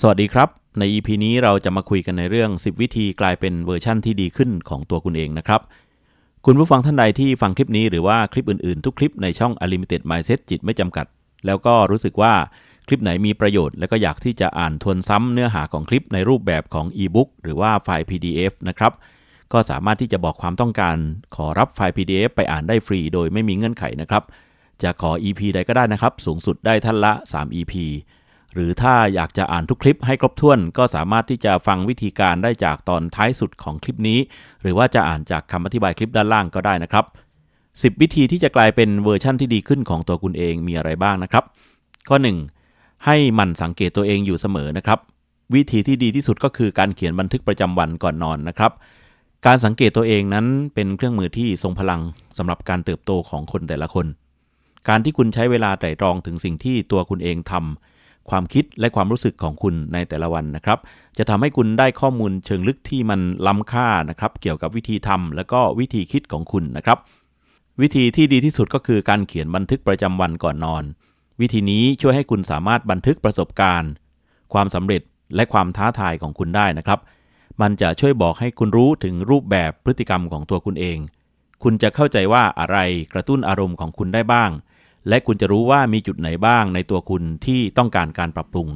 สวัสดีครับใน EP นี้เราจะมาคุยกันในเรื่อง 10 วิธีกลายเป็นเวอร์ชั่นที่ดีขึ้นของตัวคุณเองนะครับ คุณผู้ฟังท่านใดที่ฟังคลิปนี้หรือว่าคลิปอื่นๆ ทุกคลิปในช่อง Unlimited Mindset จิตไม่จำกัด แล้วก็รู้สึกว่าคลิปไหนมีประโยชน์และก็อยากที่จะอ่านทวนซ้ำเนื้อหาของคลิปในรูปแบบของ e-book หรือว่าไฟล์ PDF นะครับก็สามารถที่จะบอกความต้องการขอรับไฟล์ PDF ไปอ่านได้ฟรี โดยไม่มีเงื่อนไขนะครับ จะขอ EP ใดก็ได้นะครับ สูงสุดได้ท่านละ3 EP หรือถ้าอยากจะอ่านทุกคลิปให้ครบถ้วน ก็สามารถที่จะฟังวิธีการได้จากตอนท้ายสุดของคลิปนี้ หรือว่าจะอ่านจากคำอธิบายคลิปด้านล่างก็ได้นะครับ 10 วิธีที่จะกลายเป็นเวอร์ชั่นที่ดีขึ้นของตัวคุณเองมีอะไรบ้างนะครับ ข้อ1ให้มันสังเกตตัวเองอยู่เสมอนะครับ วิธีที่ดีที่สุดก็คือการเขียนบันทึกประจำวันก่อนนอนนะครับ การสังเกตตัวเองนั้นเป็นเครื่องมือที่ทรงพลัง สำหรับการเติบโตของคนแต่ละคน การที่คุณใช้เวลาไตร่ตรองถึงสิ่งที่ตัวคุณเองทำความคิดและความรู้สึกของคุณในแต่ละวันนะครับ จะทำให้คุณได้ข้อมูลเชิงลึกที่มันล้ำค่านะครับเกี่ยวกับวิธีทำและก็วิธีคิดของคุณนะครับ วิธีที่ดีที่สุดก็คือการเขียนบันทึกประจำวันก่อนนอน วิธีนี้ช่วยให้คุณสามารถบันทึกประสบการณ์ ความสำเร็จและความท้าทายของคุณได้นะครับ มันจะช่วยบอกให้คุณรู้ถึงรูปแบบพฤติกรรมของตัวคุณเอง คุณจะเข้าใจว่าอะไรกระตุ้นอารมณ์ของคุณได้บ้างและคุณจะรู้ว่ามีจุดไหนบ้างในตัวคุณที่ต้องการการปรับปรุง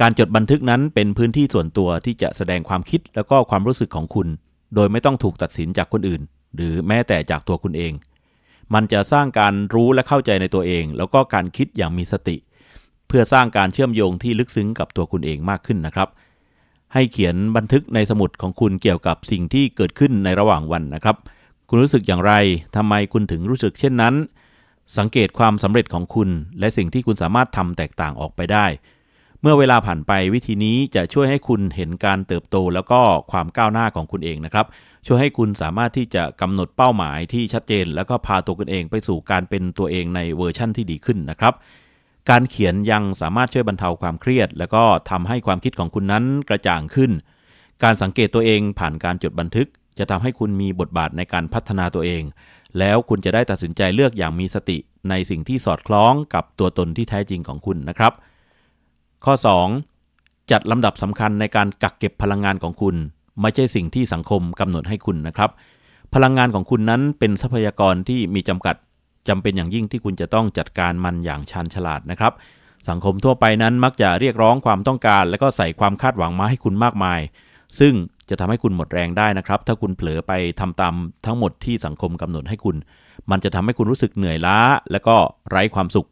การจดบันทึกนั้นเป็นพื้นที่ส่วนตัวที่จะแสดงความคิดแล้วก็ความรู้สึกของคุณ โดยไม่ต้องถูกตัดสินจากคนอื่น หรือแม้แต่จากตัวคุณเอง มันจะสร้างการรู้และเข้าใจในตัวเอง แล้วก็การคิดอย่างมีสติ เพื่อสร้างการเชื่อมโยงที่ลึกซึ้งกับตัวคุณเองมากขึ้นนะครับ ให้เขียนบันทึกในสมุดของคุณเกี่ยวกับสิ่งที่เกิดขึ้นในระหว่างวันนะครับ คุณรู้สึกอย่างไรทำไมคุณถึงรู้สึกเช่นนั้นสังเกตความสำเร็จของคุณ และสิ่งที่คุณสามารถทำแตกต่างออกไปได้ เมื่อเวลาผ่านไปวิธีนี้จะช่วยให้คุณเห็นการเติบโตแล้วก็ความก้าวหน้าของคุณเองนะครับช่วยให้คุณสามารถที่จะกำหนดเป้าหมายที่ชัดเจน แล้วก็พาตัวคุณเองไปสู่การเป็นตัวเองในเวอร์ชั่นที่ดีขึ้นนะครับ การเขียนยังสามารถช่วยบรรเทาความเครียดแล้วก็ทำให้ความคิดของคุณนั้นกระจ่างขึ้น การสังเกตตัวเองผ่านการจดบันทึกจะทำให้คุณมีบทบาทในการพัฒนาตัวเองแล้วคุณจะได้ตัดสินใจเลือกอย่างมีสติในสิ่งที่สอดคล้องกับตัวตนที่แท้จริงของคุณนะครับ ข้อ 2. จัดลำดับสำคัญในการกักเก็บพลังงานของคุณไม่ใช่สิ่งที่สังคมกำหนดให้คุณนะครับ พลังงานของคุณนั้นเป็นทรัพยากรที่มีจำกัดจำเป็นอย่างยิ่งที่คุณจะต้องจัดการมันอย่างชาญฉลาดนะครับ สังคมทั่วไปนั้นมักจะเรียกร้องความต้องการ และก็ใส่ความคาดหวังมาให้คุณมากมาย ซึ่งจะทำให้คุณหมดแรงได้นะครับ ถ้าคุณเผลอไปทำตามทั้งหมดที่สังคมกำหนดให้คุณ มันจะทำให้คุณรู้สึกเหนื่อยล้า และก็ไร้ความสุข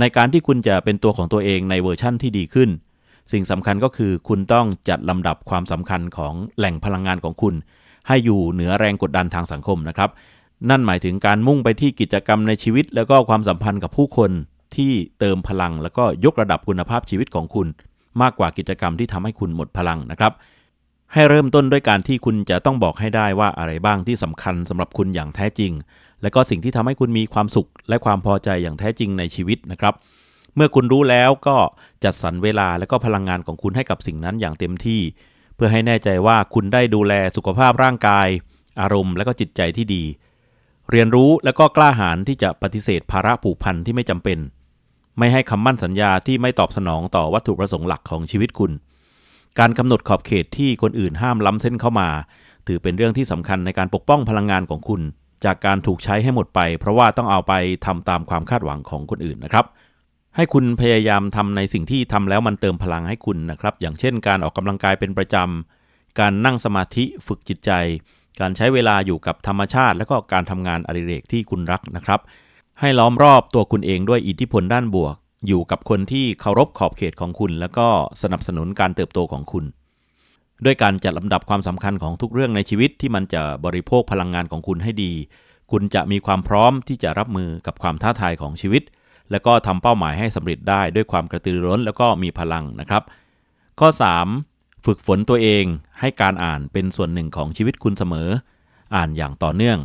ในการที่คุณจะเป็นตัวของตัวเองในเวอร์ชั่นที่ดีขึ้น สิ่งสำคัญก็คือคุณต้องจัดลำดับความสำคัญของแหล่งพลังงานของคุณ ให้อยู่เหนือแรงกดดันทางสังคมนะครับ นั่นหมายถึงการมุ่งไปที่กิจกรรมในชีวิตแล้วก็ความสัมพันธ์กับผู้คนที่เติมพลังแล้วก็ยกระดับคุณภาพชีวิตของคุณ มากกว่ากิจกรรมที่ทำให้คุณหมดพลังนะครับให้เริ่มต้นด้วยการที่คุณจะต้องบอกให้ได้ว่าอะไรบ้างที่สำคัญสำหรับคุณอย่างแท้จริง และก็สิ่งที่ทำให้คุณมีความสุข และความพอใจอย่างแท้จริงในชีวิตนะครับ เมื่อคุณรู้แล้วก็จัดสรรเวลาและก็พลังงานของคุณให้กับสิ่งนั้นอย่างเต็มที่ เพื่อให้แน่ใจว่าคุณได้ดูแลสุขภาพร่างกาย อารมณ์ และก็จิตใจที่ดี เรียนรู้และก็กล้าหาญที่จะปฏิเสธภาระผูกพันที่ไม่จำเป็น ไม่ให้คำมั่นสัญญาที่ไม่ตอบสนองต่อวัตถุประสงค์หลักของชีวิตคุณการกำหนดขอบเขตที่คนอื่นห้ามล้ำเส้นเข้ามา ถือเป็นเรื่องที่สำคัญในการปกป้องพลังงานของคุณ จากการถูกใช้ให้หมดไปเพราะว่าต้องเอาไปทำตามความคาดหวังของคนอื่นนะครับ ให้คุณพยายามทำในสิ่งที่ทำแล้วมันเติมพลังให้คุณนะครับ อย่างเช่นการออกกำลังกายเป็นประจำ การนั่งสมาธิฝึกจิตใจ การใช้เวลาอยู่กับธรรมชาติ และก็การทำงานอดิเรกที่คุณรักนะครับ ให้ล้อมรอบตัวคุณเองด้วยอิทธิพลด้านบวกอยู่กับคนที่เคารพขอบเขตของคุณ แล้วก็สนับสนุนการเติบโตของคุณ ด้วยการจัดลำดับความสำคัญของทุกเรื่องในชีวิต ที่มันจะบริโภคพลังงานของคุณให้ดี คุณจะมีความพร้อมที่จะรับมือกับความท้าทายของชีวิต และก็ทำเป้าหมายให้สำเร็จได้ ด้วยความกระตือร้นแล้วก็มีพลังนะครับ ข้อ 3. ฝึกฝนตัวเองให้การอ่านเป็นส่วนหนึ่งของชีวิตคุณเสมอ อ่านอย่างต่อเนื่อง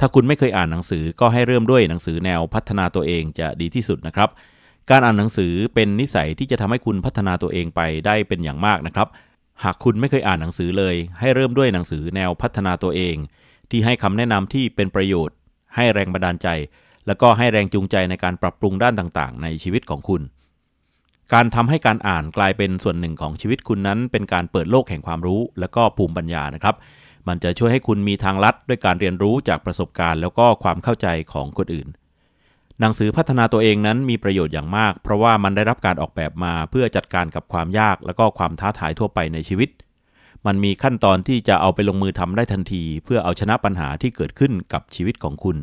ถ้าคุณไม่เคยอ่านหนังสือก็ให้เริ่มด้วยหนังสือแนวพัฒนาตัวเองจะดีที่สุดนะครับการอ่านหนังสือเป็นนิสัยที่จะทำให้คุณพัฒนาตัวเองไปได้เป็นอย่างมากนะครับ หากคุณไม่เคยอ่านหนังสือเลย ให้เริ่มด้วยหนังสือแนวพัฒนาตัวเอง ที่ให้คำแนะนำที่เป็นประโยชน์ ให้แรงบันดาลใจ แล้วก็ให้แรงจูงใจในการปรับปรุงด้านต่างๆ ในชีวิตของคุณ การทำให้การอ่านกลายเป็นส่วนหนึ่งของชีวิตคุณนั้น เป็นการเปิดโลกแห่งความรู้ และก็ภูมิปัญญานะครับ มันจะช่วยให้คุณมีทางลัด ด้วยการเรียนรู้จากประสบการณ์ แล้วก็ความเข้าใจของคนอื่นหนังสือพัฒนาตัวเองนั้นมีประโยชน์อย่างมาก เพราะว่ามันได้รับการออกแบบมาเพื่อจัดการกับความยากและก็ความท้าทายทั่วไปในชีวิต มันมีขั้นตอนที่จะเอาไปลงมือทำได้ทันที เพื่อเอาชนะปัญหาที่เกิดขึ้นกับชีวิตของคุณ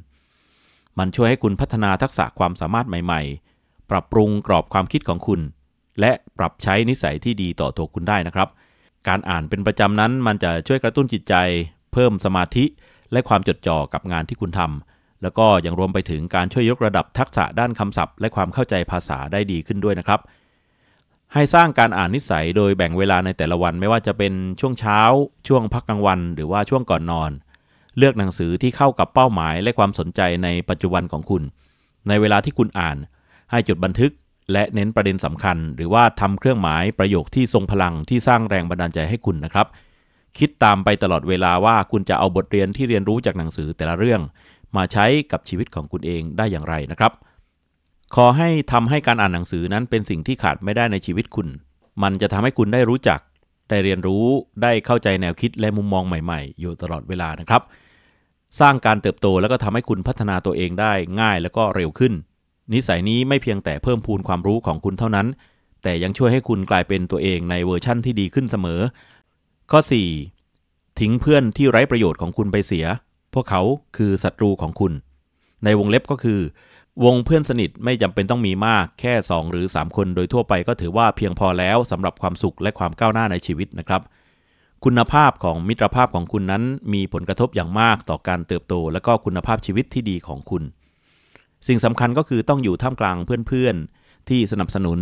มันช่วยให้คุณพัฒนาทักษะความสามารถใหม่ ๆ ปรับปรุงกรอบความคิดของคุณ และปรับใช้นิสัยที่ดีต่อตัวคุณได้นะครับ การอ่านเป็นประจำนั้น มันจะช่วยกระตุ้นจิตใจ เพิ่มสมาธิและความจดจ่อกับงานที่คุณทำแล้วก็ยังรวมไปถึงการช่วยยกระดับทักษะด้านคำศัพท์และความเข้าใจภาษาได้ดีขึ้นด้วยนะครับ ให้สร้างการอ่านนิสัย โดยแบ่งเวลาในแต่ละวันไม่ว่าจะเป็นช่วงเช้า ช่วงพักกลางวันหรือว่าช่วงก่อนนอน เลือกหนังสือที่เข้ากับเป้าหมาย และความสนใจในปัจจุบันของคุณ ในเวลาที่คุณอ่าน ให้จดบันทึก และเน้นประเด็นสำคัญ หรือว่าทำเครื่องหมายประโยคที่ทรงพลังที่สร้างแรงบันดาลใจให้คุณนะครับ คิดตามไปตลอดเวลาว่าคุณจะเอาบทเรียนที่เรียนรู้จากหนังสือแต่ละเรื่องมาใช้กับชีวิตของคุณเองได้อย่างไรนะครับ ขอให้ทำให้การอ่านหนังสือนั้นเป็นสิ่งที่ขาดไม่ได้ในชีวิตคุณ มันจะทำให้คุณได้รู้จัก ได้เรียนรู้ ได้เข้าใจแนวคิดและมุมมองใหม่ ๆ อยู่ตลอดเวลานะครับ สร้างการเติบโตแล้วก็ทำให้คุณพัฒนาตัวเองได้ง่ายแล้วก็เร็วขึ้น นิสัยนี้ไม่เพียงแต่เพิ่มพูนความรู้ของคุณเท่านั้น แต่ยังช่วยให้คุณกลายเป็นตัวเองในเวอร์ชั่นที่ดีขึ้นเสมอ ข้อ4ทิ้งเพื่อนที่ไร้ประโยชน์ของคุณไปเสียพวกเขาคือศัตรูของคุณ ในวงเล็บก็คือวงเพื่อนสนิทไม่จำเป็นต้องมีมาก แค่ 2 หรือ 3 คนโดยทั่วไปก็ถือว่าเพียงพอแล้วสำหรับความสุขและความก้าวหน้าในชีวิตนะครับคุณภาพของมิตรภาพของคุณนั้นมีผลกระทบอย่างมากต่อการเติบโตและก็คุณภาพชีวิตที่ดีของคุณ สิ่งสำคัญก็คือต้องอยู่ท่ามกลางเพื่อนๆที่สนับสนุน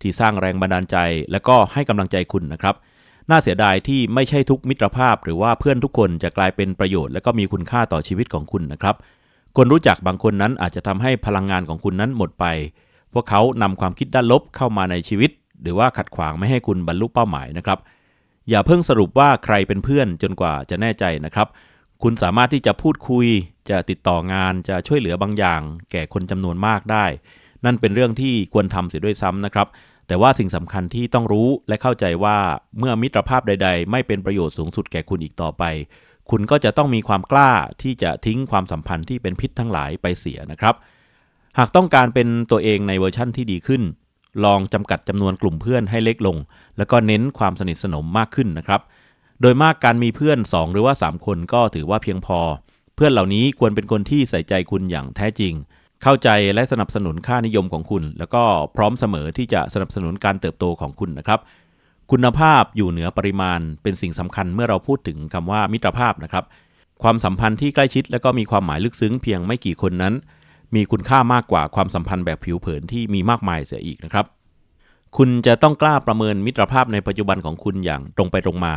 ที่สร้างแรงบันดาลใจ และก็ให้กำลังใจคุณนะครับเน่าเสียดายที่ไม่ใช่ทุกมิตรภาพหรือว่าเพื่อนทุกคนจะกลายเป็นประโยชน์และก็มีคุณค่าต่อชีวิตของคุณนะครับ คนรู้จักบางคนนั้นอาจจะทำให้พลังงานของคุณนั้นหมดไป พวกเขานำความคิดด้านลบเข้ามาในชีวิต หรือว่าขัดขวางไม่ให้คุณบรรลุเป้าหมายนะครับ อย่าเพิ่งสรุปว่าใครเป็นเพื่อนจนกว่าจะแน่ใจนะครับ คุณสามารถที่จะพูดคุย จะติดต่องานจะช่วยเหลือบางอย่าง แก่คนจำนวนมากได้ นั่นเป็นเรื่องที่ควรทำเสียด้วยซ้ำนะครับแต่ว่าสิ่งสำคัญที่ต้องรู้และเข้าใจว่าเมื่อมิตรภาพใด ๆ ไม่เป็นประโยชน์สูงสุดแก่คุณอีกต่อไป คุณก็จะต้องมีความกล้าที่จะทิ้งความสัมพันธ์ที่เป็นพิษทั้งหลายไปเสียนะครับ หากต้องการเป็นตัวเองในเวอร์ชั่นที่ดีขึ้น ลองจำกัดจำนวนกลุ่มเพื่อนให้เล็กลง แล้วก็เน้นความสนิทสนมมากขึ้นนะครับ โดยมากการมีเพื่อน 2 หรือว่า 3 คนก็ถือว่าเพียงพอ เพื่อนเหล่านี้ควรเป็นคนที่ใส่ใจคุณอย่างแท้จริงเข้าใจและสนับสนุนค่านิยมของคุณ แล้วก็พร้อมเสมอที่จะสนับสนุนการเติบโตของคุณนะครับ คุณภาพอยู่เหนือปริมาณ เป็นสิ่งสำคัญเมื่อเราพูดถึงคำว่ามิตรภาพนะครับ ความสัมพันธ์ที่ใกล้ชิดและก็มีความหมายลึกซึ้งเพียงไม่กี่คนนั้น มีคุณค่ามากกว่าความสัมพันธ์แบบผิวเผินที่มีมากมายเสียอีกนะครับ คุณจะต้องกล้าประเมินมิตรภาพในปัจจุบันของคุณอย่างตรงไปตรงมา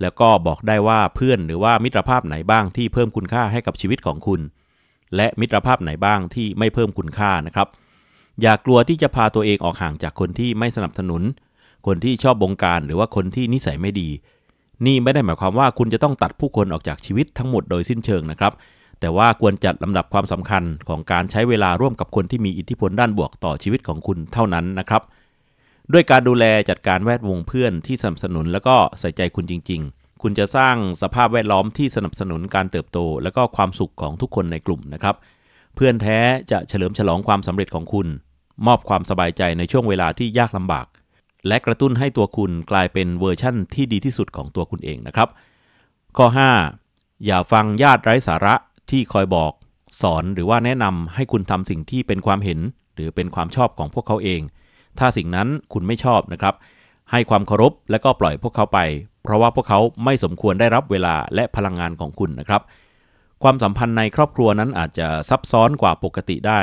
แล้วก็บอกได้ว่าเพื่อนหรือว่ามิตรภาพไหนบ้างที่เพิ่มคุณค่าให้กับชีวิตของคุณและมิตรภาพไหนบ้างที่ไม่เพิ่มคุณค่านะครับ อย่ากลัวที่จะพาตัวเองออกห่างจากคนที่ไม่สนับสนุน คนที่ชอบบงการหรือว่าคนที่นิสัยไม่ดี นี่ไม่ได้หมายความว่าคุณจะต้องตัดผู้คนออกจากชีวิตทั้งหมดโดยสิ้นเชิงนะครับ แต่ว่าควรจัดลำดับความสำคัญของการใช้เวลาร่วมกับคนที่มีอิทธิพลด้านบวกต่อชีวิตของคุณเท่านั้นนะครับ ด้วยการดูแลจัดการแวดวงเพื่อนที่สนับสนุนแล้วก็ใส่ใจคุณจริง ๆคุณจะสร้างสภาพแวดล้อมที่สนับสนุนการเติบโตและก็ความสุขของทุกคนในกลุ่มนะครับ เพื่อนแท้จะเฉลิมฉลองความสำเร็จของคุณ มอบความสบายใจในช่วงเวลาที่ยากลำบาก และกระตุ้นให้ตัวคุณกลายเป็นเวอร์ชั่นที่ดีที่สุดของตัวคุณเองนะครับ ข้อ5อย่าฟังญาติไร้สาระที่คอยบอกสอนหรือว่าแนะนำให้คุณทำสิ่งที่เป็นความเห็น หรือเป็นความชอบของพวกเขาเอง ถ้าสิ่งนั้นคุณไม่ชอบนะครับให้ความเคารพและก็ปล่อยพวกเขาไป เพราะว่าพวกเขาไม่สมควรได้รับเวลาและพลังงานของคุณนะครับความสัมพันธ์ในครอบครัวนั้นอาจจะซับซ้อนกว่าปกติได้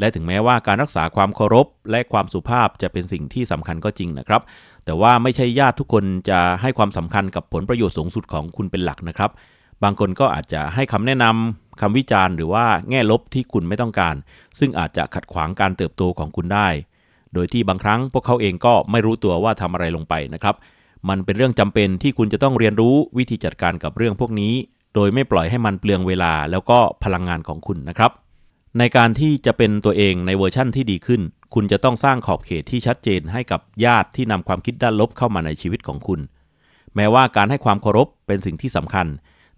และถึงแม้ว่าการรักษาความเคารพและความสุภาพจะเป็นสิ่งที่สำคัญก็จริงนะครับ แต่ว่าไม่ใช่ญาติทุกคนจะให้ความสำคัญกับผลประโยชน์สูงสุดของคุณเป็นหลักนะครับ บางคนก็อาจจะให้คำแนะนำ คำวิจารณ์หรือว่าแง่ลบที่คุณไม่ต้องการ ซึ่งอาจจะขัดขวางการเติบโตของคุณได้โดยที่บางครั้งพวกเขาเองก็ไม่รู้ตัวว่าทำอะไรลงไปนะครับ มันเป็นเรื่องจำเป็นที่คุณจะต้องเรียนรู้วิธีจัดการกับเรื่องพวกนี้ โดยไม่ปล่อยให้มันเปลืองเวลาแล้วก็พลังงานของคุณนะครับ ในการที่จะเป็นตัวเองในเวอร์ชั่นที่ดีขึ้น คุณจะต้องสร้างขอบเขตที่ชัดเจนให้กับญาติที่นำความคิดด้านลบเข้ามาในชีวิตของคุณ แม้ว่าการให้ความเคารพเป็นสิ่งที่สำคัญ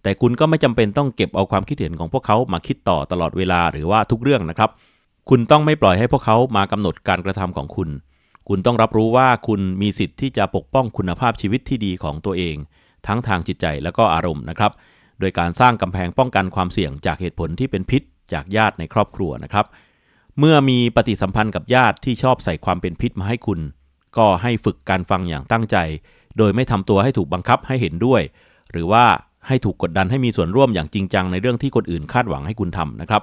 แต่คุณก็ไม่จำเป็นต้องเก็บเอาความคิดเห็นของพวกเขามาคิดต่อตลอดเวลาหรือว่าทุกเรื่องนะครับเคุณต้องไม่ปล่อยให้พวกเขามากำหนดการกระทำของคุณ คุณต้องรับรู้ว่าคุณมีสิทธิ์ที่จะปกป้องคุณภาพชีวิตที่ดีของตัวเอง ทั้งทางจิตใจและก็อารมณ์นะครับ โดยการสร้างกำแพงป้องกันความเสี่ยงจากเหตุผลที่เป็นพิษ จากญาติในครอบครัวนะครับ เมื่อมีปฏิสัมพันธ์กับญาติที่ชอบใส่ความเป็นพิษมาให้คุณ ก็ให้ฝึกการฟังอย่างตั้งใจ โดยไม่ทำตัวให้ถูกบังคับให้เห็นด้วย หรือว่าให้ถูกกดดันให้มีส่วนร่วมอย่างจริงจังในเรื่องที่คนอื่นคาดหวังให้คุณทำนะครับ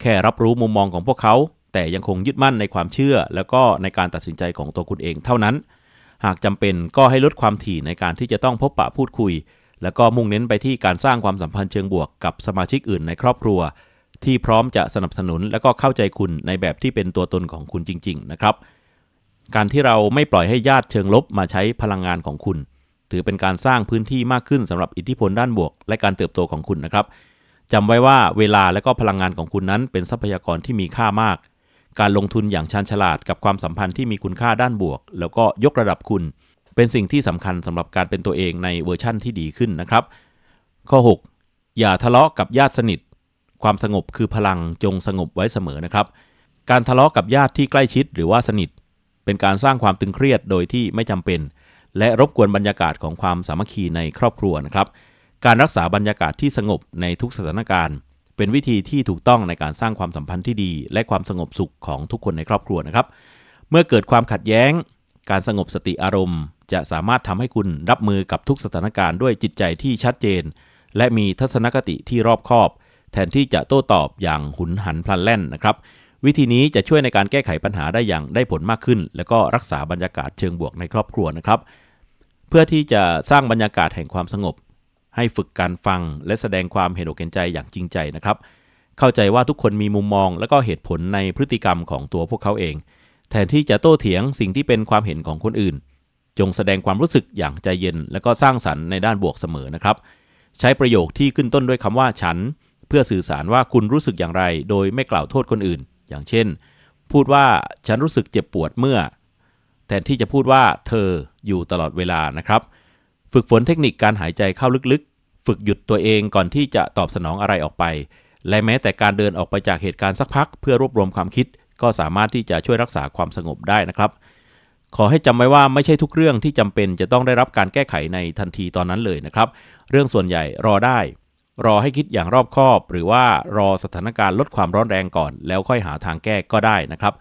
แค่รับรู้มุมมองของพวกเขา แต่ยังคงยึดมั่นในความเชื่อ แล้วก็ในการตัดสินใจของตัวคุณเองเท่านั้น หากจำเป็นก็ให้ลดความถี่ในการที่จะต้องพบปะพูดคุย แล้วก็มุ่งเน้นไปที่การสร้างความสัมพันธ์เชิงบวก กับสมาชิกอื่นในครอบครัว ที่พร้อมจะสนับสนุนและก็เข้าใจคุณในแบบที่เป็นตัวตนของคุณจริงๆนะครับ การที่เราไม่ปล่อยให้ญาติเชิงลบมาใช้พลังงานของคุณ ถือเป็นการสร้างพื้นที่มากขึ้นสำหรับอิทธิพลด้านบวกและการเติบโตของคุณนะครับจำไว้ว่า เวลาและก็พลังงานของคุณนั้น เป็นทรัพยากรที่มีค่ามาก การลงทุนอย่างชาญฉลาดกับความสัมพันธ์ที่มีคุณค่าด้านบวก แล้วก็ยกระดับคุณ เป็นสิ่งที่สำคัญสำหรับการเป็นตัวเองในเวอร์ชั่นที่ดีขึ้นนะครับ ข้อ6อย่าทะเลาะกับญาติสนิท ความสงบคือพลังจงสงบไว้เสมอนะครับ การทะเลาะกับญาติที่ใกล้ชิดหรือว่าสนิท เป็นการสร้างความตึงเครียดโดยที่ไม่จำเป็น และรบกวนบรรยากาศของความสามัคคีในครอบครัวนะครับการรักษาบรรยากาศที่สงบในทุกสถานการณ์ เป็นวิธีที่ถูกต้องในการสร้างความสัมพันธ์ที่ดี และความสงบสุขของทุกคนในครอบครัวนะครับ เมื่อเกิดความขัดแย้ง การสงบสติอารมณ์ จะสามารถทำให้คุณรับมือกับทุกสถานการณ์ด้วยจิตใจที่ชัดเจน และมีทัศนคติที่รอบคอบ แทนที่จะโต้ตอบอย่างหุนหันพลันแล่นนะครับ วิธีนี้จะช่วยในการแก้ไขปัญหาได้อย่างได้ผลมากขึ้น และก็รักษาบรรยากาศเชิงบวกในครอบครัวนะครับ เพื่อที่จะสร้างบรรยากาศแห่งความสงบให้ฝึกการฟังและแสดงความเห็นอกเห็นใจอย่างจริงใจนะครับ เข้าใจว่าทุกคนมีมุมมองและก็เหตุผลในพฤติกรรมของตัวพวกเขาเอง แทนที่จะโต้เถียงสิ่งที่เป็นความเห็นของคนอื่น จงแสดงความรู้สึกอย่างใจเย็น และก็สร้างสรรค์ในด้านบวกเสมอนะครับ ใช้ประโยคที่ขึ้นต้นด้วยคำว่าฉัน เพื่อสื่อสารว่าคุณรู้สึกอย่างไรโดยไม่กล่าวโทษคนอื่น อย่างเช่น พูดว่าฉันรู้สึกเจ็บปวดเมื่อแทนที่จะพูดว่าเธออยู่ตลอดเวลานะครับเฝึกฝนเทคนิคการหายใจเข้าลึกๆ ฝึกหยุดตัวเองก่อนที่จะตอบสนองอะไรออกไป และแม้แต่การเดินออกไปจากเหตุการณ์สักพัก เพื่อรวบรวมความคิด ก็สามารถที่จะช่วยรักษาความสงบได้นะครับ ขอให้จำไว้ว่าไม่ใช่ทุกเรื่องที่จำเป็นจะต้องได้รับการแก้ไขในทันทีตอนนั้นเลยนะครับ เรื่องส่วนใหญ่รอได้ รอให้คิดอย่างรอบคอบ หรือว่ารอสถานการณ์ลดความร้อนแรงก่อน แล้วค่อยหาทางแก้ก็ได้นะครับ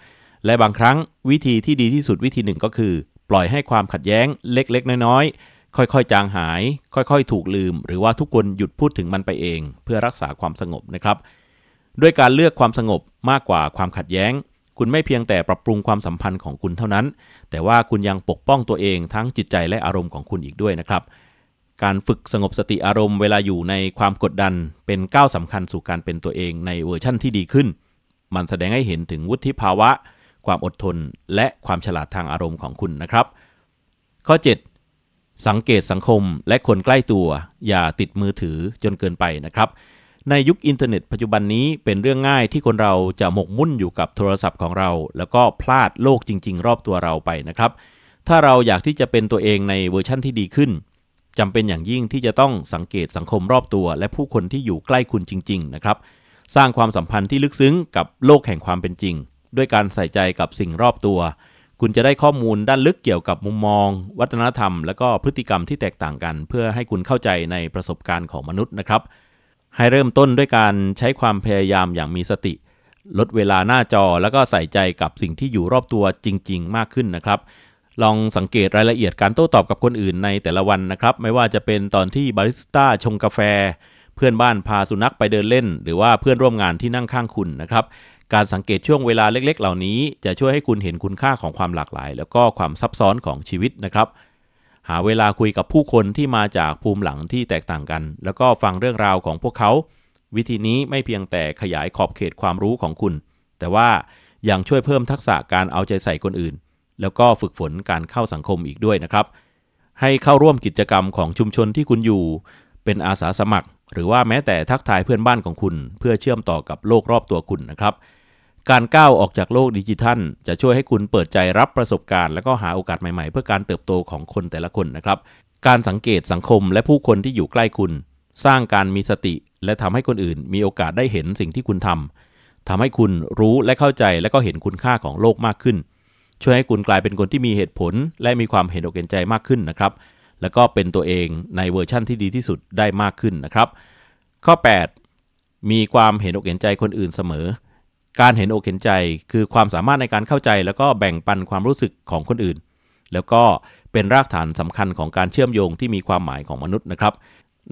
และบางครั้งวิธีที่ดีที่สุดวิธีหนึ่งก็คือปล่อยให้ความขัดแย้งเล็กๆ น้อยๆค่อย ๆ จางหาย ค่อย ๆ ถูกลืม หรือว่าทุกคนหยุดพูดถึงมันไปเอง เพื่อรักษาความสงบนะครับ ด้วยการเลือกความสงบมากกว่าความขัดแย้ง คุณไม่เพียงแต่ปรับปรุงความสัมพันธ์ของคุณเท่านั้น แต่ว่าคุณยังปกป้องตัวเองทั้งจิตใจและอารมณ์ของคุณอีกด้วยนะครับ การฝึกสงบสติอารมณ์เวลาอยู่ในความกดดันเป็นก้าวสำคัญสู่การเป็นตัวเองในเวอร์ชั่นที่ดีขึ้น มันแสดงให้เห็นถึงวุฒิภาวะ ความอดทน และความฉลาดทางอารมณ์ของคุณนะครับ ข้อ 7สังเกตสังคมและคนใกล้ตัว อย่าติดมือถือจนเกินไปนะครับ ในยุคอินเทอร์เน็ต ปัจจุบันนี้ เป็นเรื่องง่ายที่คนเราจะหมกมุ่นอยู่กับโทรศัพท์ของเรา แล้วก็พลาดโลกจริง ๆ รอบตัวเราไปนะครับ ถ้าเราอยากที่จะเป็นตัวเองในเวอร์ชั่นที่ดีขึ้นจำเป็นอย่างยิ่งที่จะต้องสังเกตสังคมรอบตัว และผู้คนที่อยู่ใกล้คุณจริง ๆนะครับ สร้างความสัมพันธ์ที่ลึกซึ้งกับโลกแห่งความเป็นจริง ด้วยการใส่ใจกับสิ่งรอบตัวคุณจะได้ข้อมูลด้านลึกเกี่ยวกับมุมมอง วัฒนธรรมและก็พฤติกรรมที่แตกต่างกัน เพื่อให้คุณเข้าใจในประสบการณ์ของมนุษย์นะครับ ให้เริ่มต้นด้วยการใช้ความพยายามอย่างมีสติ ลดเวลาหน้าจอแล้วก็ใส่ใจกับสิ่งที่อยู่รอบตัวจริง ๆ มากขึ้นนะครับ ลองสังเกตรายละเอียดการโต้ตอบกับคนอื่นในแต่ละวันนะครับ ไม่ว่าจะเป็นตอนที่บาริสต้าชงกาแฟ เพื่อนบ้านพาสุนัขไปเดินเล่น หรือว่าเพื่อนร่วมงานที่นั่งข้างคุณนะครับการสังเกตช่วงเวลาเล็กๆ เหล่านี้จะช่วยให้คุณเห็นคุณค่าของความหลากหลาย แล้วก็ความซับซ้อนของชีวิตนะครับ หาเวลาคุยกับผู้คนที่มาจากภูมิหลังที่แตกต่างกัน แล้วก็ฟังเรื่องราวของพวกเขา วิธีนี้ไม่เพียงแต่ขยายขอบเขตความรู้ของคุณ แต่ว่ายังช่วยเพิ่มทักษะการเอาใจใส่คนอื่น แล้วก็ฝึกฝนการเข้าสังคมอีกด้วยนะครับ ให้เข้าร่วมกิจกรรมของชุมชนที่คุณอยู่ เป็นอาสาสมัคร หรือว่าแม้แต่ทักทายเพื่อนบ้านของคุณ เพื่อเชื่อมต่อกับโลกรอบตัวคุณนะครับการก้าวออกจากโลกดิจิทัล จะช่วยให้คุณเปิดใจรับประสบการณ์และก็หาโอกาสใหม่ๆ เพื่อการเติบโตของคนแต่ละคนนะครับ การสังเกตสังคมและผู้คนที่อยู่ใกล้คุณ สร้างการมีสติและทำให้คนอื่น มีโอกาสได้เห็นสิ่งที่คุณทำ ทำให้คุณรู้และเข้าใจและก็เห็นคุณค่าของโลกมากขึ้น ช่วยให้คุณกลายเป็นคนที่มีเหตุผล และมีความเห็นอกเห็นใจมากขึ้นนะครับ แล้วก็เป็นตัวเองในเวอร์ชั่นที่ดีที่สุดได้มากขึ้นนะครับ ข้อ8มีความเห็นอกเห็นใจคนอื่นเสมอการเห็นอกเห็นใจคือความสามารถในการเข้าใจแล้วก็แบ่งปันความรู้สึกของคนอื่น แล้วก็เป็นรากฐานสำคัญของการเชื่อมโยงที่มีความหมายของมนุษย์นะครับ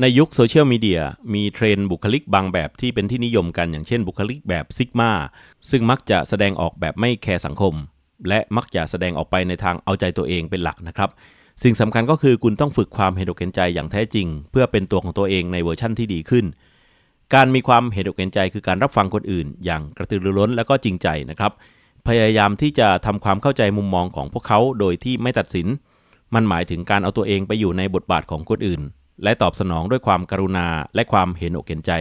ในยุคโซเชียลมีเดียมีเทรนบุคลิกบางแบบที่เป็นที่นิยมกันอย่างเช่นบุคลิกแบบซิกมาซึ่งมักจะแสดงออกแบบไม่แคร์สังคม และมักจะแสดงออกไปในทางเอาใจตัวเองเป็นหลักนะครับ สิ่งสำคัญก็คือคุณต้องฝึกความเห็นอกเห็นใจอย่างแท้จริง เพื่อเป็นตัวของตัวเองในเวอร์ชั่นที่ดีขึ้นการมีความเห็นอกเห็นใจคือการรับฟังคนอื่น อย่างกระตือรือร้นและก็จริงใจนะครับ พยายามที่จะทำความเข้าใจมุมมองของพวกเขาโดยที่ไม่ตัดสิน มันหมายถึงการเอาตัวเองไปอยู่ในบทบาทของคนอื่น และตอบสนองด้วยความกรุณาและความเห็นอกเห็นใจ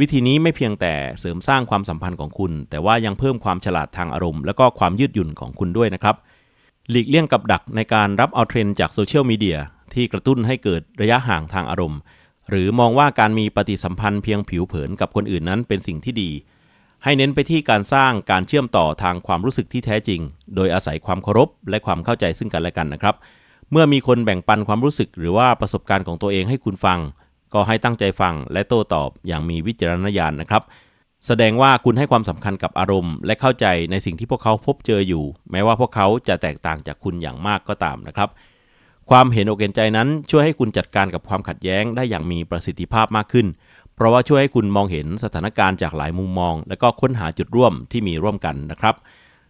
วิธีนี้ไม่เพียงแต่เสริมสร้างความสัมพันธ์ของคุณ แต่ว่ายังเพิ่มความฉลาดทางอารมณ์ และก็ความยืดหยุ่นของคุณด้วยนะครับหลีกเลี่ยงกับดักในการรับเอาเทรนจากโซเชียลมีเดียที่กระตุ้นให้เกิดระยะห่างทางอารมณ์หรือมองว่าการมีปฏิสัมพันธ์เพียงผิวเผินกับคนอื่นนั้นเป็นสิ่งที่ดี ให้เน้นไปที่การสร้างการเชื่อมต่อทางความรู้สึกที่แท้จริง โดยอาศัยความเคารพและความเข้าใจซึ่งกันและกันนะครับ เมื่อมีคนแบ่งปันความรู้สึก หรือว่าประสบการณ์ของตัวเองให้คุณฟัง ก็ให้ตั้งใจฟังและโต้ตอบ อย่างมีวิจารณญาณนนะครับ แสดงว่าคุณให้ความสำคัญกับอารมณ์ และเข้าใจในสิ่งที่พวกเขาพบเจออยู่ แม้ว่าพวกเขาจะแตกต่างจากคุณอย่างมากก็ตามนะครับความเห็นอกเห็นใจนั้นช่วยให้คุณจัดการกับความขัดแย้งได้อย่างมีประสิทธิภาพมากขึ้น เพราะว่าช่วยให้คุณมองเห็นสถานการณ์จากหลายมุมมอง และก็ค้นหาจุดร่วมที่มีร่วมกันนะครับ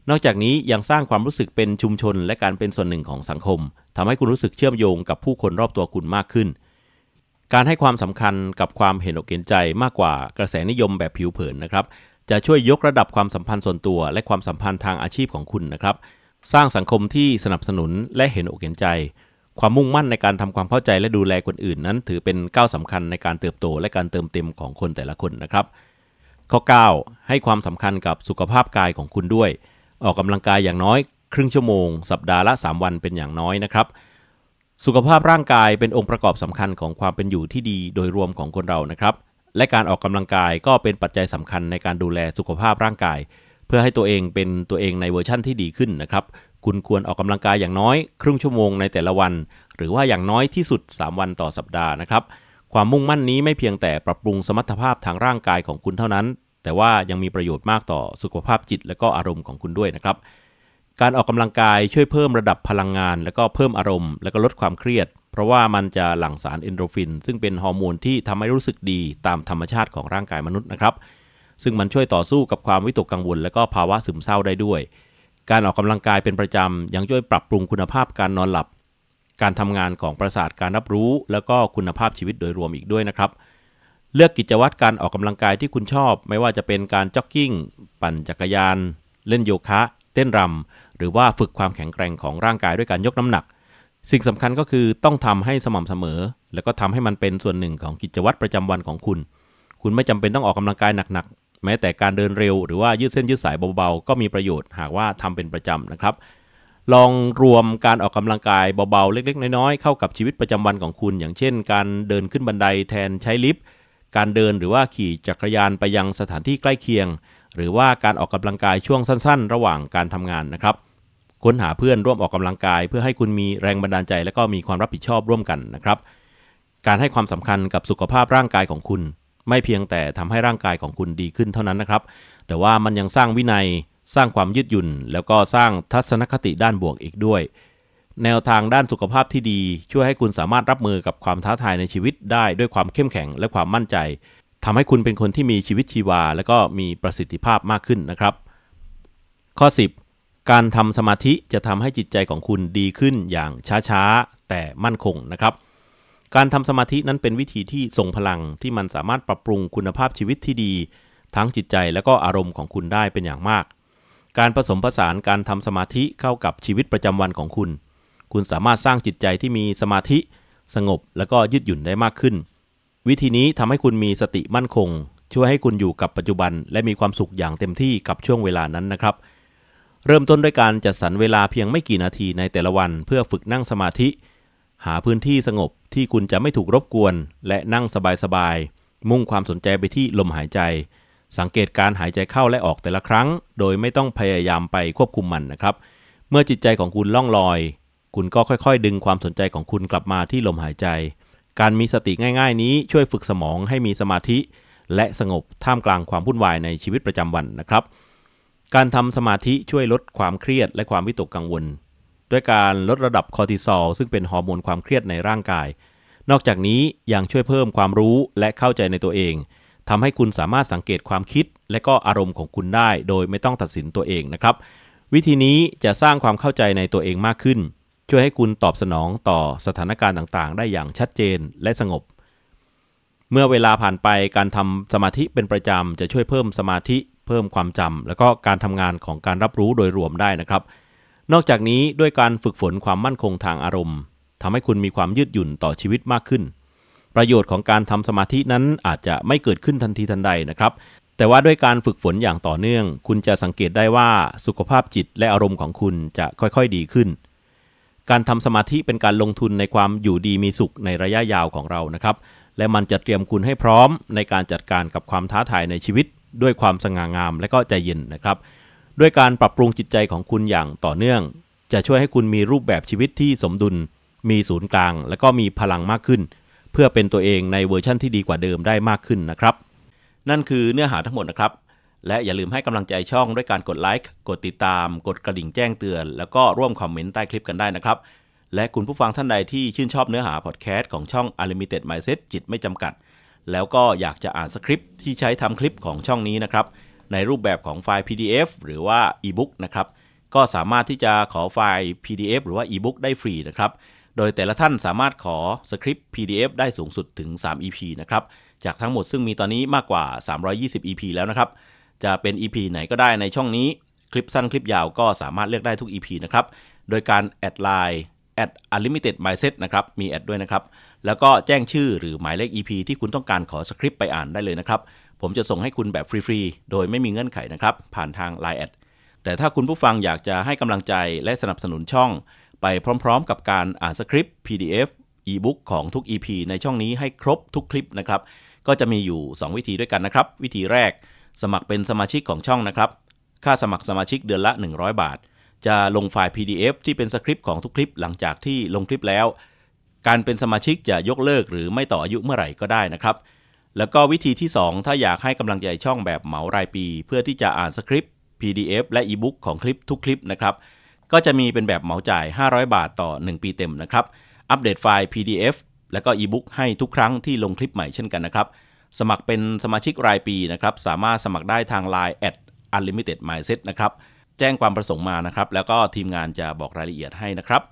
นอกจากนี้ยังสร้างความรู้สึกเป็นชุมชน และการเป็นส่วนหนึ่งของสังคม ทำให้คุณรู้สึกเชื่อมโยงกับผู้คนรอบตัวคุณมากขึ้น การให้ความสำคัญกับความเห็นอกเห็นใจมากกว่ากระแสนิยมแบบผิวเผินนะครับ จะช่วยยกระดับความสัมพันธ์ส่วนตัว และความสัมพันธ์ทางอาชีพของคุณนะครับ สร้างสังคมที่สนับสนุนและเห็นอกเห็นใจความมุ่งมั่นในการทำความเข้าใจและดูแลคนอื่น นั้นถือเป็นก้าวสาคัญในการเติบโต และการเติมเต็มของคนแต่ละคนนะครับ ข้อ9ให้ความสำคัญกับสุขภาพกายของคุณด้วย ออกกำลังกายอย่างน้อยครึ่งชั่วโมงสัปดาห์ละ3 วันเป็นอย่างน้อยนะครับ สุขภาพร่างกายเป็นองค์ประกอบสำคัญของความเป็นอยู่ที่ดีโดยรวมของคนเรานะครับ และการออกกำลังกายก็เป็นปัจจัยสำคัญในการดูแลสุขภาพร่างกาย เพื่อให้ตัวเองเป็นตัวเองในเวอร์ชั่นที่ดีขึ้นนะครับคุณควรออกกำลังกายอย่างน้อย ครึ่ง ชั่วโมงในแต่ละวัน หรือว่าอย่างน้อยที่สุด 3 วันต่อสัปดาห์นะครับความมุ่งมั่นนี้ไม่เพียงแต่ปรับปรุงสมรรถภาพทางร่างกายของคุณเท่านั้น แต่ว่ายังมีประโยชน์มากต่อสุขภาพจิตและก็อารมณ์ของคุณด้วยนะครับการออกกำลังกายช่วยเพิ่มระดับพลังงาน และก็เพิ่มอารมณ์และก็ลดความเครียด เพราะว่ามันจะหลั่งสารเอนโดรฟิน ซึ่งเป็นฮอร์โมนที่ทำให้รู้สึกดีตามธรรมชาติของร่างกายมนุษย์นะครับซึ่งมันช่วยต่อสู้กับความวิตกกังวลและก็ภาวะซึมเศร้าได้ด้วยการออกกำลังกายเป็นประจำยังช่วยปรับปรุงคุณภาพการนอนหลับ การทำงานของประสาท การรับรู้ แล้วก็คุณภาพชีวิตโดยรวมอีกด้วยนะครับ เลือกกิจวัตรการออกกำลังกายที่คุณชอบ ไม่ว่าจะเป็นการจ็อกกิ้ง ปั่นจักรยาน เล่นโยคะ เต้นรำ หรือว่าฝึกความแข็งแกร่งของร่างกายด้วยการยกน้ำหนัก สิ่งสำคัญก็คือต้องทำให้สม่ำเสมอ แล้วก็ทำให้มันเป็นส่วนหนึ่งของกิจวัตรประจำวันของคุณ คุณไม่จำเป็นต้องออกกำลังกายหนักแม้แต่การเดินเร็วหรือว่ายืดเส้นยืดสายเบาๆก็มีประโยชน์หากว่าทำเป็นประจำนะครับ ลองรวมการออกกำลังกายเบาๆเล็กๆ น้อยๆเข้ากับชีวิตประจำวันของคุณ อย่างเช่นการเดินขึ้นบันไดแทนใช้ลิฟต์การเดินหรือว่าขี่จักรยานไปยังสถานที่ใกล้เคียง หรือว่าการออกกำลังกายช่วงสั้นๆ ระหว่างการทำงานนะครับ ค้นหาเพื่อนร่วมออกกำลังกาย เพื่อให้คุณมีแรงบันดาลใจและก็มีความรับผิดชอบร่วมกันนะครับการให้ความสำคัญกับสุขภาพร่างกายของคุณไม่เพียงแต่ทำให้ร่างกายของคุณดีขึ้นเท่านั้นนะครับ แต่ว่ามันยังสร้างวินัย สร้างความยืดหยุ่น แล้วก็สร้างทัศนคติด้านบวกอีกด้วย แนวทางด้านสุขภาพที่ดี ช่วยให้คุณสามารถรับมือกับความท้าทายในชีวิตได้ด้วยความเข้มแข็งและความมั่นใจ ทำให้คุณเป็นคนที่มีชีวิตชีวา และก็มีประสิทธิภาพมากขึ้นนะครับ ข้อ10การทำสมาธิจะทำให้จิตใจของคุณดีขึ้น อย่างช้าๆแต่มั่นคงนะครับการทำสมาธินั้นเป็นวิธีที่ส่งพลังที่มันสามารถปรับปรุงคุณภาพชีวิตที่ดี ทั้งจิตใจและก็อารมณ์ของคุณได้เป็นอย่างมาก การผสมผสานการทำสมาธิเข้ากับชีวิตประจำวันของคุณ คุณสามารถสร้างจิตใจที่มีสมาธิ สงบและก็ยืดหยุ่นได้มากขึ้น วิธีนี้ทำให้คุณมีสติมั่นคง ช่วยให้คุณอยู่กับปัจจุบัน และมีความสุขอย่างเต็มที่กับช่วงเวลานั้นนะครับ เริ่มต้นด้วยการจัดสรรเวลาเพียงไม่กี่นาทีในแต่ละวันเพื่อฝึกนั่งสมาธิเหาพื้นที่สงบที่คุณจะไม่ถูกรบกวน และนั่งสบายๆ มุ่งความสนใจไปที่ลมหายใจ สังเกตการหายใจเข้าและออกแต่ละครั้ง โดยไม่ต้องพยายามไปควบคุมมันนะครับ เมื่อจิตใจของคุณล่องลอย คุณก็ค่อยๆ ดึงความสนใจของคุณกลับมาที่ลมหายใจ การมีสติง่ายๆนี้ช่วยฝึกสมองให้มีสมาธิและสงบท่ามกลางความวุ่นวายในชีวิตประจำวันนะครับ การทำสมาธิช่วยลดความเครียดและความวิตกกังวลด้วยการลดระดับคอร์ติซอล ซึ่งเป็นฮอร์โมนความเครียดในร่างกาย นอกจากนี้ยังช่วยเพิ่มความรู้และเข้าใจในตัวเองทำให้คุณสามารถสังเกตความคิด และก็อารมณ์ของคุณได้ โดยไม่ต้องตัดสินตัวเองนะครับ วิธีนี้จะสร้างความเข้าใจในตัวเองมากขึ้น ช่วยให้คุณตอบสนองต่อสถานการณ์ต่าง ๆ ได้อย่างชัดเจนและสงบ เมื่อเวลาผ่านไปการทำสมาธิเป็นประจำจะช่วยเพิ่มสมาธิเพิ่มความจำและก็การทำงานของการรับรู้โดยรวมได้นะครับนอกจากนี้ด้วยการฝึกฝนความมั่นคงทางอารมณ์ทำให้คุณมีความยืดหยุ่นต่อชีวิตมากขึ้น ประโยชน์ของการทำสมาธินั้นอาจจะไม่เกิดขึ้นทันทีทันใดนะครับ แต่ว่าด้วยการฝึกฝนอย่างต่อเนื่อง คุณจะสังเกตได้ว่าสุขภาพจิตและอารมณ์ของคุณจะค่อยๆดีขึ้น การทำสมาธิเป็นการลงทุนในความอยู่ดีมีสุขในระยะยาวของเรานะครับ และมันจะเตรียมคุณให้พร้อมในการจัดการกับความท้าทายในชีวิต ด้วยความสง่างามและก็ใจเย็นนะครับด้วยการปรับปรุงจิตใจของคุณอย่างต่อเนื่อง จะช่วยให้คุณมีรูปแบบชีวิตที่สมดุล มีศูนย์กลาง และก็มีพลังมากขึ้น เพื่อเป็นตัวเองในเวอร์ชั่นที่ดีกว่าเดิมได้มากขึ้นนะครับ นั่นคือเนื้อหาทั้งหมดนะครับ และอย่าลืมให้กำลังใจช่องด้วยการกดไลค์กดติดตามกดกระดิ่งแจ้งเตือน แล้วก็ร่วมคอมเมนต์ใต้คลิปกันได้นะครับ และคุณผู้ฟังท่านใดที่ชื่นชอบเนื้อหาพอดแคสต์ของช่อง Unlimited Mindset จิตไม่จำกัดแล้วก็อยากจะอ่านสคริปต์ที่ใช้ทำคลิปของช่องนี้นะครับในรูปแบบของไฟล์ PDF หรือว่า e-book นะครับ ก็สามารถที่จะขอไฟล์ PDF หรือว่า e-book ได้ฟรีนะครับ โดยแต่ละท่านสามารถขอสคริปต์ PDF ได้สูงสุดถึง 3 EP นะครับ จากทั้งหมดซึ่งมีตอนนี้มากกว่า 320 EP แล้วนะครับ จะเป็น EP ไหนก็ได้ในช่องนี้ คลิปสั้นคลิปยาวก็สามารถเลือกได้ทุก EP นะครับ โดยการแอดไลน์แอด unlimited mindset นะครับ มีแอดด้วยนะครับ แล้วก็แจ้งชื่อหรือหมายเลข EP ที่คุณต้องการขอสคริปต์ไปอ่านได้เลยนะครับผมจะส่งให้คุณแบบฟรีๆ โดยไม่มีเงื่อนไขนะครับ ผ่านทาง Line แอดแต่ถ้าคุณผู้ฟังอยากจะให้กำลังใจและสนับสนุนช่อง ไปพร้อมๆ กับการอ่านสคริปต์ PDF อีบุ๊กของทุก EP ในช่องนี้ให้ครบทุกคลิปนะครับ ก็จะมีอยู่ 2 วิธีด้วยกันนะครับ วิธีแรกสมัครเป็นสมาชิกของช่องนะครับ ค่าสมัครสมาชิกเดือนละ 100 บาท จะลงไฟล์ PDF ที่เป็นสคริปต์ของทุกคลิปหลังจากที่ลงคลิปแล้ว การเป็นสมาชิกจะยกเลิก หรือไม่ต่ออายุเมื่อไหร่ก็ได้นะครับแล้วก็วิธีที่ 2 ถ้าอยากให้กำลังใจช่องแบบเหมารายปี เพื่อที่จะอ่านสคริปต์ PDF และอีบุ๊กของคลิปทุกคลิปนะครับ ก็จะมีเป็นแบบเหมาจ่าย 500 บาทต่อ 1 ปีเต็มนะครับ อัปเดตไฟล์ PDF และก็อีบุ๊กให้ทุกครั้งที่ลงคลิปใหม่เช่นกันนะครับ สมัครเป็นสมาชิกรายปีนะครับ สามารถสมัครได้ทาง Line at unlimited mindset นะครับแจ้งความประสงค์มานะครับ แล้วก็ทีมงานจะบอกรายละเอียดให้นะครับ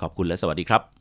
ขอบคุณและสวัสดีครับ